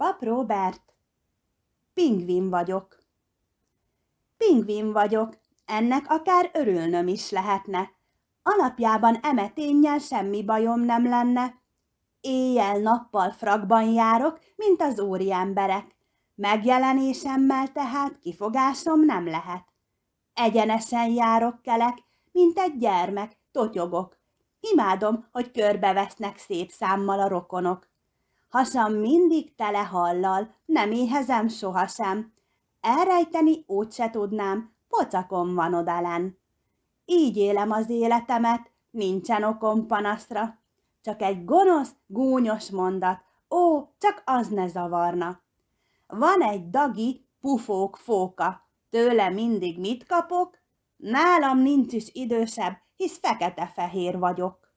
Pap Robert, pingvin vagyok. Pingvin vagyok, ennek akár örülnöm is lehetne. Alapjában emeténnyel semmi bajom nem lenne. Éjjel-nappal frakban járok, mint az emberek. Megjelenésemmel tehát kifogásom nem lehet. Egyenesen járok kelek, mint egy gyermek, totyogok. Imádom, hogy körbevesznek szép számmal a rokonok. Hasam mindig tele hallal, nem éhezem sohasem. Elrejteni úgy se tudnám, pocakom van odalen. Így élem az életemet, nincsen okom panaszra. Csak egy gonosz, gúnyos mondat, ó, csak az ne zavarna. Van egy dagi, pufók fóka, tőle mindig mit kapok? Nálam nincs is idősebb, hisz fekete-fehér vagyok.